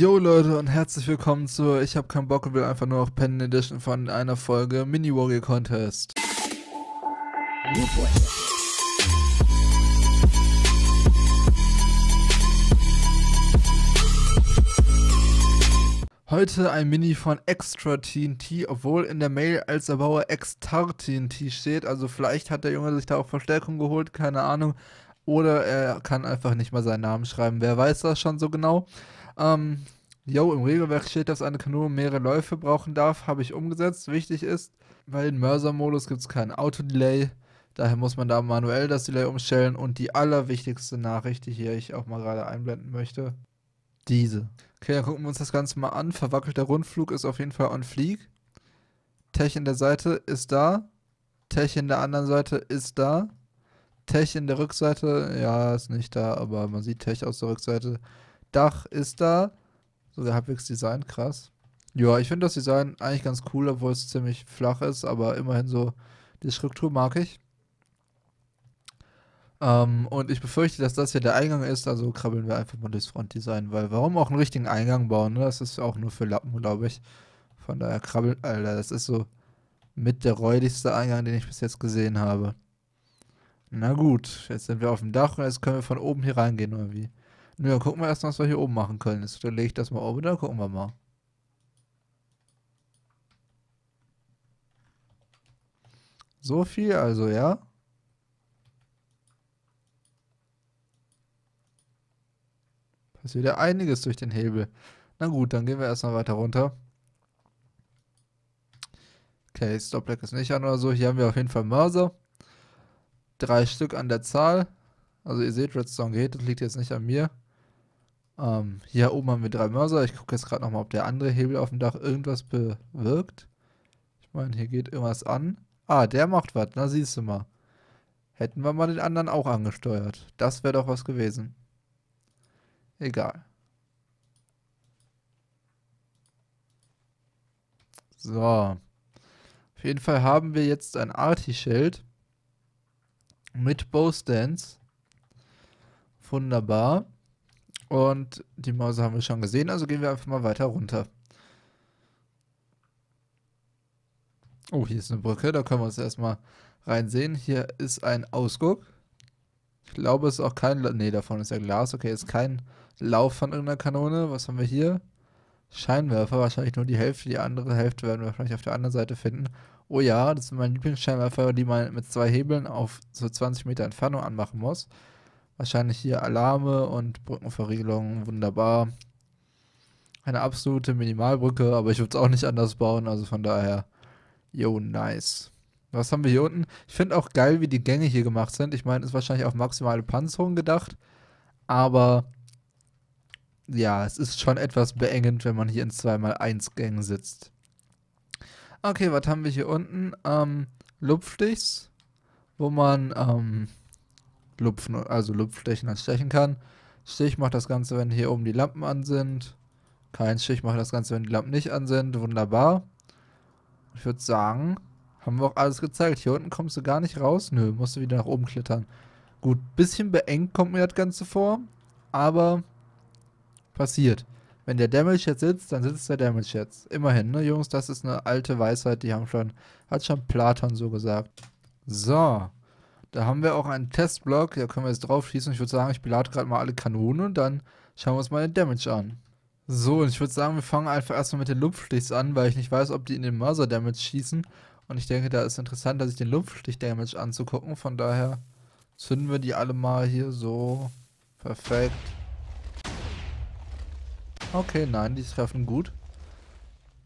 Yo Leute und herzlich willkommen zur Ich hab keinen Bock und will einfach nur noch Pen Edition von einer Folge Mini Warrior Contest. Heute ein Mini von Extra TNT, obwohl in der Mail als Erbauer Extar TNT steht. Also vielleicht hat der Junge sich da auch Verstärkung geholt, keine Ahnung. Oder er kann einfach nicht mal seinen Namen schreiben. Wer weiß das schon so genau? Ähm, yo, im Regelwerk steht, dass eine Kanone mehrere Läufe brauchen darf, habe ich umgesetzt. Wichtig ist, weil im Mörser-Modus gibt es keinen Autodelay. Daher muss man da manuell das Delay umstellen. Und die allerwichtigste Nachricht, die hier ich auch mal gerade einblenden möchte, diese. Okay, dann gucken wir uns das Ganze mal an. Verwackelter Rundflug ist auf jeden Fall on fleek. Tech in der Seite ist da. Tech in der anderen Seite ist da. Tech in der Rückseite, ja, ist nicht da, aber man sieht Tech aus der Rückseite. Dach ist da. Sogar halbwegs Design, krass. Ja, ich finde das Design eigentlich ganz cool, obwohl es ziemlich flach ist, aber immerhin so die Struktur mag ich. Ähm, und ich befürchte, dass das hier der Eingang ist, also krabbeln wir einfach mal durchs Frontdesign, weil warum auch einen richtigen Eingang bauen, ne? Das ist auch nur für Lappen, glaube ich. Von daher krabbeln, Alter, das ist so mit der räudigste Eingang, den ich bis jetzt gesehen habe. Na gut, jetzt sind wir auf dem Dach und jetzt können wir von oben hier reingehen, irgendwie. wie? Ja, gucken wir erst mal, was wir hier oben machen können. Jetzt lege ich das mal oben, dann gucken wir mal. So viel also, ja? Passiert ja einiges durch den Hebel. Na gut, dann gehen wir erstmal weiter runter. Okay, Stop Stopblock ist nicht an oder so. Hier haben wir auf jeden Fall Mörser. Drei Stück an der Zahl. Also ihr seht, Redstone geht. Das liegt jetzt nicht an mir. Ähm, hier oben haben wir drei Mörser. Ich gucke jetzt gerade nochmal, ob der andere Hebel auf dem Dach irgendwas bewirkt. Ich meine, hier geht irgendwas an. Ah, der macht was. Na, siehst du mal. Hätten wir mal den anderen auch angesteuert. Das wäre doch was gewesen. Egal. So. Auf jeden Fall haben wir jetzt ein Arti-Schild mit Bowstance. Wunderbar. Und die Mäuse haben wir schon gesehen, also gehen wir einfach mal weiter runter. Oh, hier ist eine Brücke, da können wir uns erstmal reinsehen. Hier ist ein Ausguck. Ich glaube, es ist auch kein... Ne, davon ist ja Glas. Okay, ist kein Lauf von irgendeiner Kanone. Was haben wir hier? Scheinwerfer, wahrscheinlich nur die Hälfte. Die andere Hälfte werden wir wahrscheinlich auf der anderen Seite finden. Oh ja, das sind meine Lieblingsscheinwerfer, die man mit zwei Hebeln auf so 20 Meter Entfernung anmachen muss. Wahrscheinlich hier Alarme und Brückenverriegelung, wunderbar. Eine absolute Minimalbrücke, aber ich würde es auch nicht anders bauen, also von daher, yo, nice. Was haben wir hier unten? Ich finde auch geil, wie die Gänge hier gemacht sind. Ich meine, ist wahrscheinlich auf maximale Panzerung gedacht, aber ja, es ist schon etwas beengend, wenn man hier in 2x1 Gängen sitzt. Okay, was haben wir hier unten? Ähm, Lupfstichs, wo man ähm, Lupfen, also Lupfstechen als Stechen kann. Stich macht das Ganze, wenn hier oben die Lampen an sind. Kein Stich macht das Ganze, wenn die Lampen nicht an sind. Wunderbar. Ich würde sagen, haben wir auch alles gezeigt. Hier unten kommst du gar nicht raus. Nö, musst du wieder nach oben klettern. Gut, bisschen beengt kommt mir das Ganze vor. Aber passiert. Wenn der Damage jetzt sitzt, dann sitzt der Damage jetzt. Immerhin, ne, Jungs? Das ist eine alte Weisheit, die haben schon, hat schon Platon so gesagt. So. Da haben wir auch einen Testblock, da können wir jetzt drauf schießen. Ich würde sagen, ich belade gerade mal alle Kanonen und dann schauen wir uns mal den Damage an. So, und ich würde sagen, wir fangen einfach erstmal mit den Lumpfstichs an, weil ich nicht weiß, ob die in den Mörser Damage schießen. Und ich denke, da ist interessant, sich den Lumpfstich Damage anzugucken. Von daher zünden wir die alle mal hier so. Perfekt. Okay, nein, die treffen gut.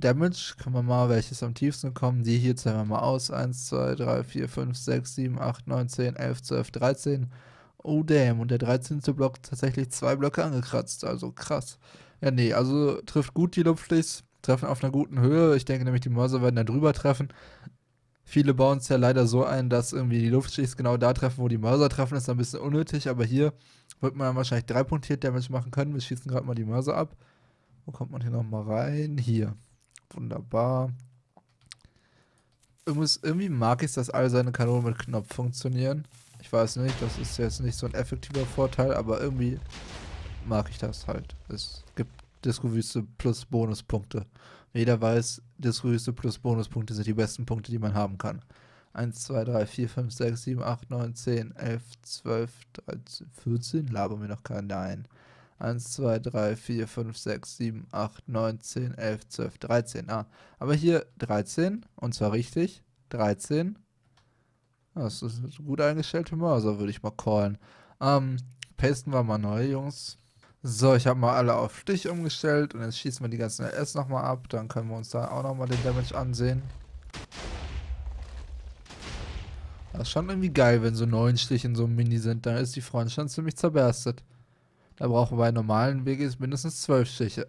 Damage. Können wir mal, welches am tiefsten kommen. Die hier zählen wir mal aus. 1, 2, 3, 4, 5, 6, 7, 8, 9, 10, 11, 12, 13. Oh damn. Und der 13. Block tatsächlich zwei Blöcke angekratzt. Also krass. Ja, nee, also trifft gut die Luftschlichs. Treffen auf einer guten Höhe. Ich denke nämlich, die Mörser werden da drüber treffen. Viele bauen es ja leider so ein, dass irgendwie die Luftschichts genau da treffen, wo die Mörser treffen. Das ist ein bisschen unnötig, aber hier wird man dann wahrscheinlich drei punktiert Damage machen können. Wir schießen gerade mal die Mörser ab. Wo kommt man hier nochmal rein? Hier. Wunderbar. irgendwie mag ich es, dass alle seine Kanonen mit Knopf funktionieren. Ich weiß nicht, das ist jetzt nicht so ein effektiver Vorteil, aber irgendwie mag ich das halt. Es gibt Disco-Wüste plus Bonuspunkte. Jeder weiß, Disco-Wüste plus Bonuspunkte sind die besten Punkte, die man haben kann. 1, 2, 3, 4, 5, 6, 7, 8, 9, 10, 11, 12, 13, 14. Laber mir noch keinen ein. 1, 2, 3, 4, 5, 6, 7, 8, 9, 10, 11, 12, 13. Ah, aber hier 13, und zwar richtig, 13. Ah, das ist eine gut eingestellte Mörser, würde ich mal callen. Ähm, pasten wir mal neu, Jungs. So, ich habe mal alle auf Stich umgestellt und jetzt schießen wir die ganzen LS nochmal ab. Dann können wir uns da auch nochmal den Damage ansehen. Das ist schon irgendwie geil, wenn so neun Stiche in so einem Mini sind. Dann ist die Front schon ziemlich zerberstet. Da brauchen wir bei normalen BGs mindestens zwölf Stiche.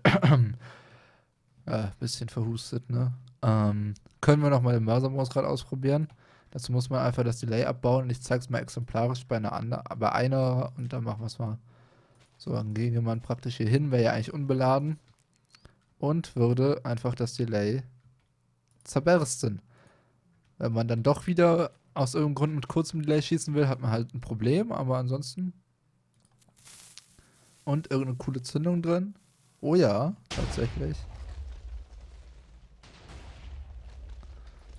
äh, bisschen verhustet, ne? Ähm, können wir nochmal den Mörsermaus gerade ausprobieren? Dazu muss man einfach das Delay abbauen und ich zeige es mal exemplarisch bei einer, andre, bei einer und dann machen wir es mal. So, dann ginge man praktisch hier hin, wäre ja eigentlich unbeladen und würde einfach das Delay zerbersten. Wenn man dann doch wieder aus irgendeinem Grund mit kurzem Delay schießen will, hat man halt ein Problem, aber ansonsten und irgendeine coole Zündung drin? Oh ja, tatsächlich.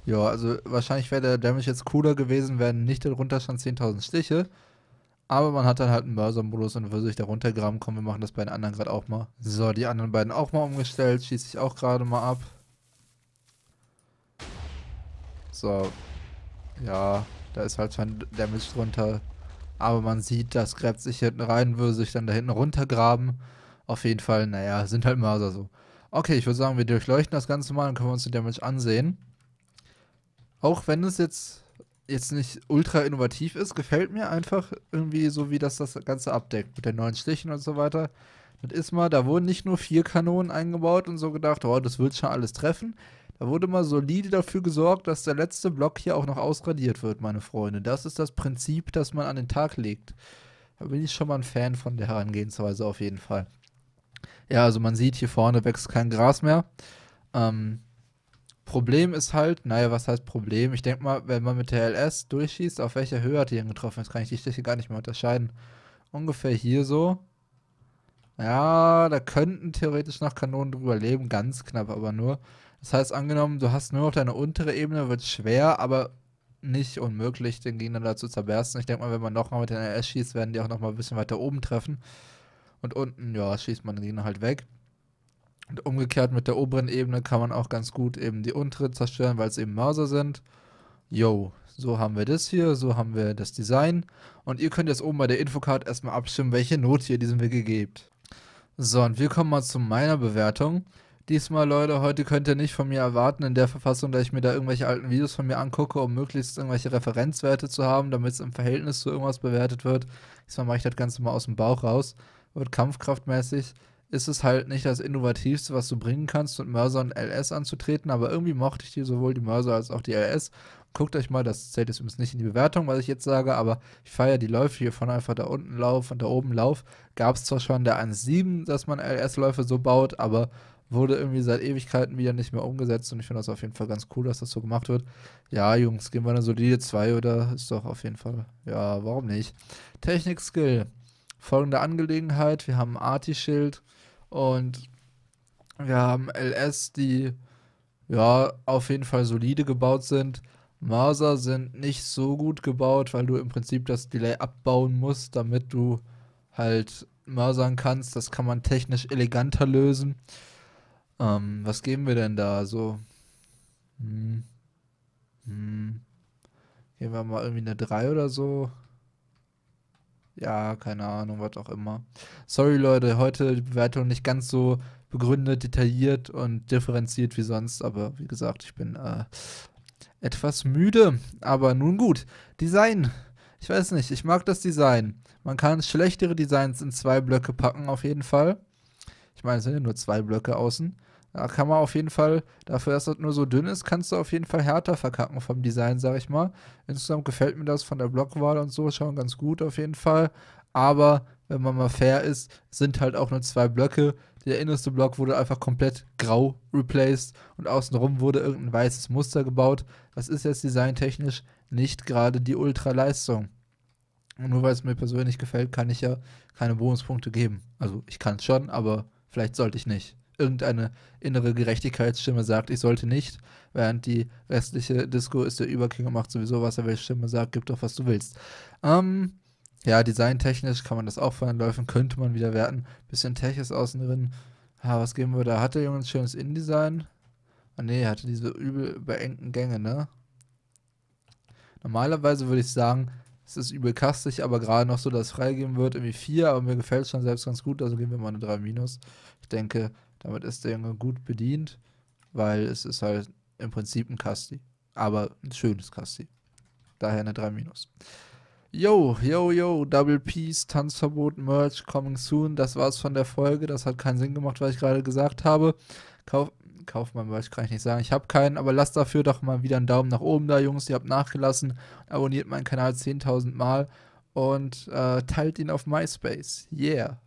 Ja, also wahrscheinlich wäre der Damage jetzt cooler gewesen, wenn nicht darunter schon 10.000 Stiche. Aber man hat dann halt einen Mörser-Modus und würde sich da runtergraben. Komm, wir machen das bei den anderen gerade auch mal. So, die anderen beiden auch mal umgestellt. Schieße ich auch gerade mal ab. So. Ja, da ist halt schon Damage drunter aber man sieht, das gräbt sich hinten rein würde, sich dann da hinten runtergraben. Auf jeden Fall, naja, sind halt Mörser so. Okay, ich würde sagen, wir durchleuchten das Ganze mal und können wir uns den Damage ansehen. Auch wenn es jetzt, jetzt nicht ultra innovativ ist, gefällt mir einfach irgendwie so, wie das das Ganze abdeckt. Mit den neuen Stichen und so weiter. Das ist mal, da wurden nicht nur vier Kanonen eingebaut und so gedacht, oh, das wird schon alles treffen da wurde mal solide dafür gesorgt, dass der letzte Block hier auch noch ausradiert wird, meine Freunde. Das ist das Prinzip, das man an den Tag legt. Da bin ich schon mal ein Fan von der Herangehensweise auf jeden Fall. Ja, also man sieht, hier vorne wächst kein Gras mehr. Ähm, Problem ist halt, naja, was heißt Problem? Ich denke mal, wenn man mit der LS durchschießt, auf welcher Höhe hat die denn getroffen? Jetzt kann ich die Stiche gar nicht mehr unterscheiden. Ungefähr hier so. Ja, da könnten theoretisch noch Kanonen drüber leben, ganz knapp aber nur. Das heißt, angenommen, du hast nur noch deine untere Ebene, wird schwer, aber nicht unmöglich, den Gegner dazu zerbersten. Ich denke mal, wenn man nochmal mit den RS schießt, werden die auch nochmal ein bisschen weiter oben treffen. Und unten, ja, schießt man den Gegner halt weg. Und umgekehrt mit der oberen Ebene kann man auch ganz gut eben die untere zerstören, weil es eben Mörser sind. Yo, so haben wir das hier, so haben wir das Design. Und ihr könnt jetzt oben bei der Infocard erstmal abstimmen, welche Note ihr diesem Wege gebt. So, und wir kommen mal zu meiner Bewertung diesmal, Leute, heute könnt ihr nicht von mir erwarten, in der Verfassung, dass ich mir da irgendwelche alten Videos von mir angucke, um möglichst irgendwelche Referenzwerte zu haben, damit es im Verhältnis zu irgendwas bewertet wird. Diesmal mache ich das Ganze mal aus dem Bauch raus, wird kampfkraftmäßig ist es halt nicht das Innovativste, was du bringen kannst, mit Mörser und LS anzutreten, aber irgendwie mochte ich dir sowohl die Mörser als auch die LS. Guckt euch mal, das zählt jetzt übrigens nicht in die Bewertung, was ich jetzt sage, aber ich feiere die Läufe hier von einfach da unten Lauf und da oben Lauf. Gab es zwar schon der 1.7, dass man LS-Läufe so baut, aber wurde irgendwie seit Ewigkeiten wieder nicht mehr umgesetzt und ich finde das auf jeden Fall ganz cool, dass das so gemacht wird. Ja, Jungs, gehen wir eine solide 2 oder ist doch auf jeden Fall, ja, warum nicht? Technik-Skill. Folgende Angelegenheit, wir haben ein Arti-Schild, und wir haben LS, die ja auf jeden Fall solide gebaut sind. Mörser sind nicht so gut gebaut, weil du im Prinzip das Delay abbauen musst, damit du halt Mörsern kannst. Das kann man technisch eleganter lösen. Ähm, was geben wir denn da? So. Hm. Hm. Geben wir mal irgendwie eine 3 oder so ja, keine Ahnung, was auch immer. Sorry, Leute, heute die Bewertung nicht ganz so begründet, detailliert und differenziert wie sonst, aber wie gesagt, ich bin äh, etwas müde. Aber nun gut. Design. Ich weiß nicht, ich mag das Design. Man kann schlechtere Designs in zwei Blöcke packen, auf jeden Fall. Ich meine, es sind ja nur zwei Blöcke außen. Da kann man auf jeden Fall, dafür, dass das nur so dünn ist, kannst du auf jeden Fall härter verkacken vom Design, sag ich mal. Insgesamt gefällt mir das von der Blockwahl und so schon ganz gut auf jeden Fall. Aber wenn man mal fair ist, sind halt auch nur zwei Blöcke. Der innerste Block wurde einfach komplett grau replaced und außenrum wurde irgendein weißes Muster gebaut. Das ist jetzt designtechnisch nicht gerade die Ultraleistung. Und nur weil es mir persönlich gefällt, kann ich ja keine Bonuspunkte geben. Also ich kann es schon, aber vielleicht sollte ich nicht irgendeine innere Gerechtigkeitsstimme sagt, ich sollte nicht, während die restliche Disco ist der Überking und macht sowieso, was er welche Stimme sagt, gib doch, was du willst. Ähm, ja, designtechnisch kann man das auch von Läufen, könnte man wieder werten. Bisschen Tech ist außen drin. Ja, was geben wir da? Hat der Junge ein schönes InDesign? Ah ne, er hatte diese übel beengten Gänge, ne? Normalerweise würde ich sagen, es ist übel kastig, aber gerade noch so, dass es freigeben wird, irgendwie 4, aber mir gefällt es schon selbst ganz gut, also geben wir mal eine 3 minus. Ich denke, damit ist der Junge gut bedient, weil es ist halt im Prinzip ein Kasti. Aber ein schönes Kasti. Daher eine 3 minus. Yo, yo, yo, Double Peace, Tanzverbot, Merch, coming soon. Das war's von der Folge. Das hat keinen Sinn gemacht, was ich gerade gesagt habe. Kauf, kauf mal Merch, kann ich nicht sagen. Ich habe keinen, aber lasst dafür doch mal wieder einen Daumen nach oben da, Jungs. Ihr habt nachgelassen. Abonniert meinen Kanal 10.000 Mal und äh, teilt ihn auf MySpace. Yeah.